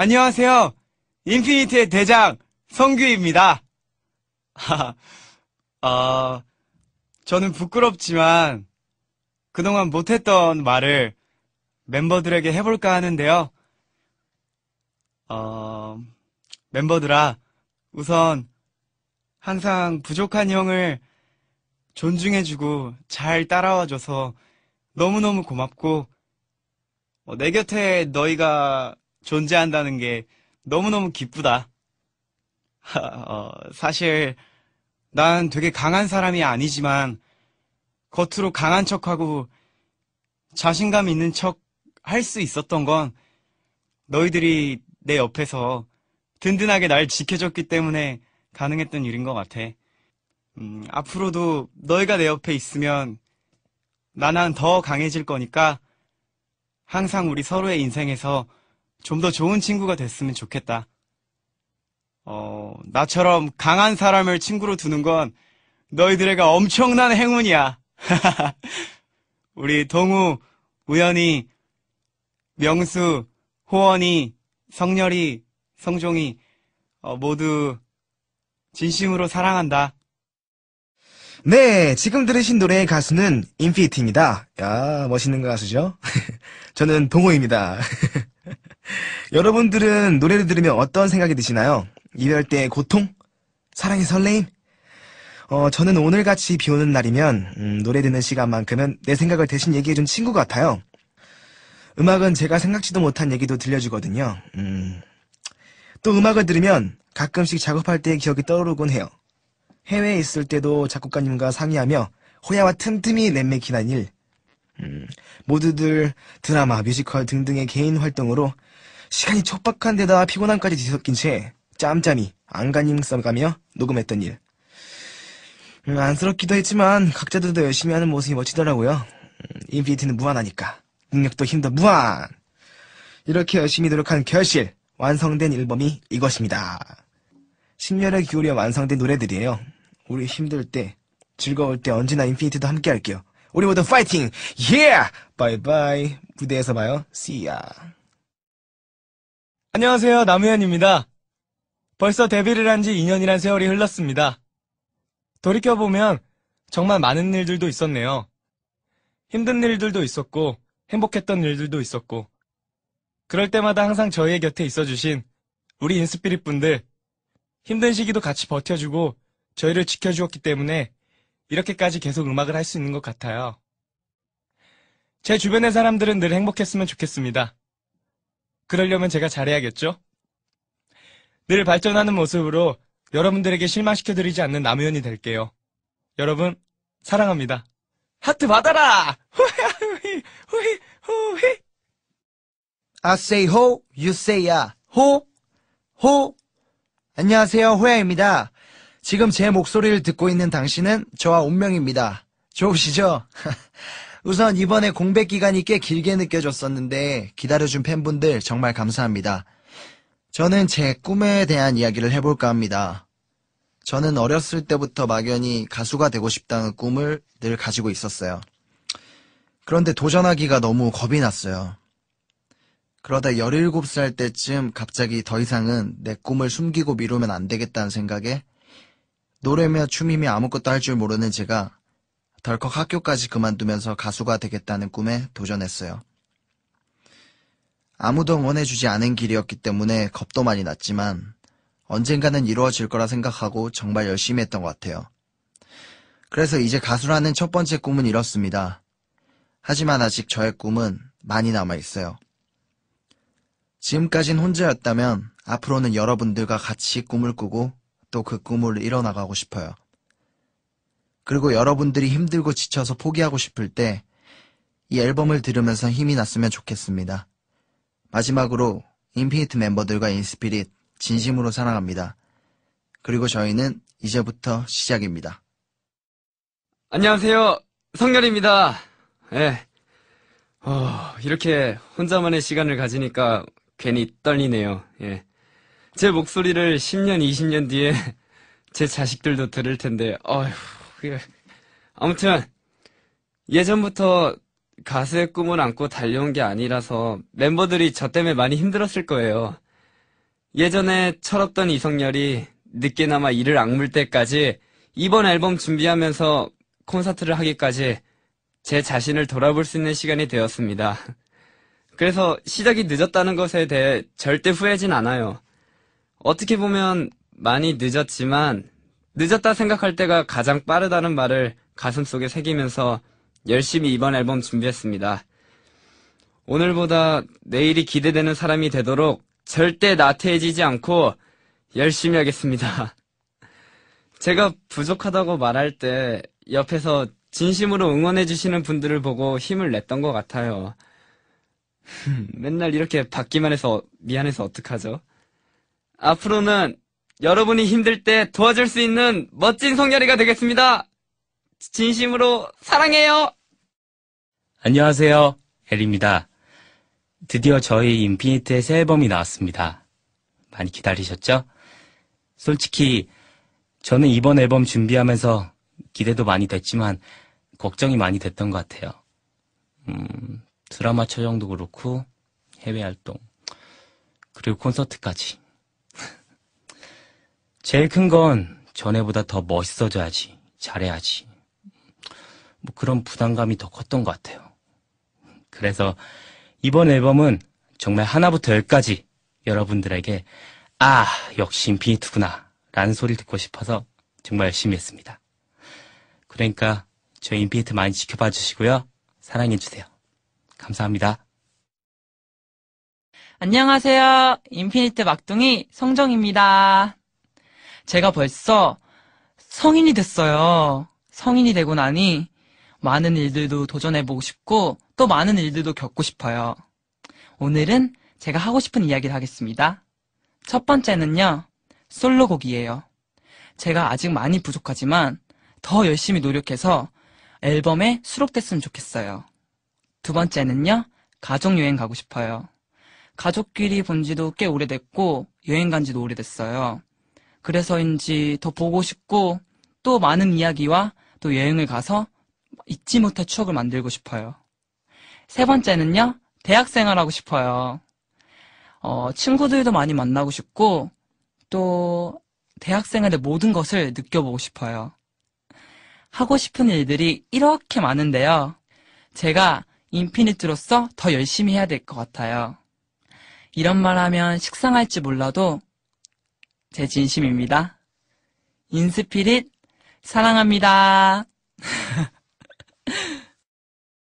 안녕하세요. 인피니트의 대장 성규입니다. 아, 저는 부끄럽지만 그동안 못했던 말을 멤버들에게 해볼까 하는데요. 어, 멤버들아, 우선 항상 부족한 형을 존중해주고 잘 따라와줘서 너무너무 고맙고 어, 내 곁에 너희가 존재한다는 게 너무너무 기쁘다. 어, 사실 난 되게 강한 사람이 아니지만 겉으로 강한 척하고 자신감 있는 척 할 수 있었던 건 너희들이 내 옆에서 든든하게 날 지켜줬기 때문에 가능했던 일인 것 같아. 음, 앞으로도 너희가 내 옆에 있으면 나는 더 강해질 거니까 항상 우리 서로의 인생에서 좀더 좋은 친구가 됐으면 좋겠다. 어, 나처럼 강한 사람을 친구로 두는 건너희들에게 엄청난 행운이야. 우리 동우, 우연이, 명수, 호원이, 성렬이, 성종이 어, 모두 진심으로 사랑한다. 네, 지금 들으신 노래의 가수는 인피니트입니다. 야, 멋있는 가수죠? 저는 동호입니다. 여러분들은 노래를 들으면 어떤 생각이 드시나요? 이별 때의 고통? 사랑의 설레임? 어, 저는 오늘같이 비 오는 날이면, 음, 노래 듣는 시간만큼은 내 생각을 대신 얘기해준 친구 같아요. 음악은 제가 생각지도 못한 얘기도 들려주거든요. 음, 또 음악을 들으면 가끔씩 작업할 때의 기억이 떠오르곤 해요. 해외에 있을 때도 작곡가님과 상의하며 호야와 틈틈이 냄맥이난 일, 음, 모두들 드라마, 뮤지컬 등등의 개인 활동으로 시간이 촉박한 데다 피곤함까지 뒤섞인 채 짬짬이 안간힘 써가며 녹음했던 일. 음, 안쓰럽기도 했지만 각자들도 열심히 하는 모습이 멋지더라고요. 음, 인피니티는 무한하니까 능력도 힘도 무한. 이렇게 열심히 노력한 결실 완성된 앨범이 이것입니다. 심혈을 기울여 완성된 노래들이에요. 우리 힘들 때 즐거울 때 언제나 인피니티도 함께 할게요. 우리 모두 파이팅! 예! Yeah! 바이바이. 무대에서 봐요. See ya. 안녕하세요. 남우현입니다. 벌써 데뷔를 한 지 2년이란 세월이 흘렀습니다. 돌이켜보면 정말 많은 일들도 있었네요. 힘든 일들도 있었고, 행복했던 일들도 있었고, 그럴 때마다 항상 저희의 곁에 있어주신 우리 인스피릿 분들, 힘든 시기도 같이 버텨주고, 저희를 지켜주었기 때문에 이렇게까지 계속 음악을 할 수 있는 것 같아요. 제 주변의 사람들은 늘 행복했으면 좋겠습니다. 그러려면 제가 잘해야겠죠? 늘 발전하는 모습으로 여러분들에게 실망시켜드리지 않는 남우현이 될게요. 여러분, 사랑합니다. 하트 받아라! 후이, 후이, 후이. I say ho, you say ya. 호, 호. 안녕하세요, 호야입니다. 지금 제 목소리를 듣고 있는 당신은 저와 운명입니다. 좋으시죠? 우선 이번에 공백 기간이 꽤 길게 느껴졌었는데 기다려준 팬분들 정말 감사합니다. 저는 제 꿈에 대한 이야기를 해볼까 합니다. 저는 어렸을 때부터 막연히 가수가 되고 싶다는 꿈을 늘 가지고 있었어요. 그런데 도전하기가 너무 겁이 났어요. 그러다 17살 때쯤 갑자기 더 이상은 내 꿈을 숨기고 미루면 안 되겠다는 생각에 노래며 춤이며 아무것도 할 줄 모르는 제가 덜컥 학교까지 그만두면서 가수가 되겠다는 꿈에 도전했어요. 아무도 응원해주지 않은 길이었기 때문에 겁도 많이 났지만 언젠가는 이루어질 거라 생각하고 정말 열심히 했던 것 같아요. 그래서 이제 가수라는 첫 번째 꿈은 이렇습니다. 하지만 아직 저의 꿈은 많이 남아있어요. 지금까진 혼자였다면 앞으로는 여러분들과 같이 꿈을 꾸고 또 그 꿈을 이뤄나가고 싶어요. 그리고 여러분들이 힘들고 지쳐서 포기하고 싶을 때 이 앨범을 들으면서 힘이 났으면 좋겠습니다. 마지막으로 인피니트 멤버들과 인스피릿 진심으로 사랑합니다. 그리고 저희는 이제부터 시작입니다. 안녕하세요. 성렬입니다. 네. 어, 이렇게 혼자만의 시간을 가지니까 괜히 떨리네요. 예. 제 목소리를 10년, 20년 뒤에 제 자식들도 들을 텐데, 어휴. 그게 아무튼 예전부터 가수의 꿈을 안고 달려온 게 아니라서 멤버들이 저 때문에 많이 힘들었을 거예요. 예전에 철없던 이성열이 늦게나마 이를 악물 때까지 이번 앨범 준비하면서 콘서트를 하기까지 제 자신을 돌아볼 수 있는 시간이 되었습니다. 그래서 시작이 늦었다는 것에 대해 절대 후회진 않아요. 어떻게 보면 많이 늦었지만 늦었다 생각할 때가 가장 빠르다는 말을 가슴속에 새기면서 열심히 이번 앨범 준비했습니다. 오늘보다 내일이 기대되는 사람이 되도록 절대 나태해지지 않고 열심히 하겠습니다. 제가 부족하다고 말할 때 옆에서 진심으로 응원해주시는 분들을 보고 힘을 냈던 것 같아요. 맨날 이렇게 받기만 해서 미안해서 어떡하죠? 앞으로는 여러분이 힘들 때 도와줄 수 있는 멋진 성열이가 되겠습니다. 진심으로 사랑해요. 안녕하세요. 헬입니다. 드디어 저희 인피니트의 새 앨범이 나왔습니다. 많이 기다리셨죠? 솔직히 저는 이번 앨범 준비하면서 기대도 많이 됐지만 걱정이 많이 됐던 것 같아요. 음, 드라마 촬영도 그렇고 해외 활동 그리고 콘서트까지. 제일 큰 건 전에보다 더 멋있어져야지, 잘해야지. 뭐 그런 부담감이 더 컸던 것 같아요. 그래서 이번 앨범은 정말 하나부터 열까지 여러분들에게 아, 역시 인피니트구나 라는 소리를 듣고 싶어서 정말 열심히 했습니다. 그러니까 저 인피니트 많이 지켜봐 주시고요. 사랑해 주세요. 감사합니다. 안녕하세요. 인피니트 막둥이 성정입니다. 제가 벌써 성인이 됐어요. 성인이 되고 나니 많은 일들도 도전해보고 싶고 또 많은 일들도 겪고 싶어요. 오늘은 제가 하고 싶은 이야기를 하겠습니다. 첫 번째는요, 솔로곡이에요. 제가 아직 많이 부족하지만 더 열심히 노력해서 앨범에 수록됐으면 좋겠어요. 두 번째는요, 가족 여행 가고 싶어요. 가족끼리 본 지도 꽤 오래됐고, 여행 간 지도 오래됐어요. 그래서인지 더 보고 싶고 또 많은 이야기와 또 여행을 가서 잊지 못할 추억을 만들고 싶어요. 세 번째는요, 대학 생활하고 싶어요. 어, 친구들도 많이 만나고 싶고 또 대학 생활의 모든 것을 느껴보고 싶어요. 하고 싶은 일들이 이렇게 많은데요. 제가 인피니트로서 더 열심히 해야 될 것 같아요. 이런 말 하면 식상할지 몰라도 제 진심입니다. 인스피릿 사랑합니다.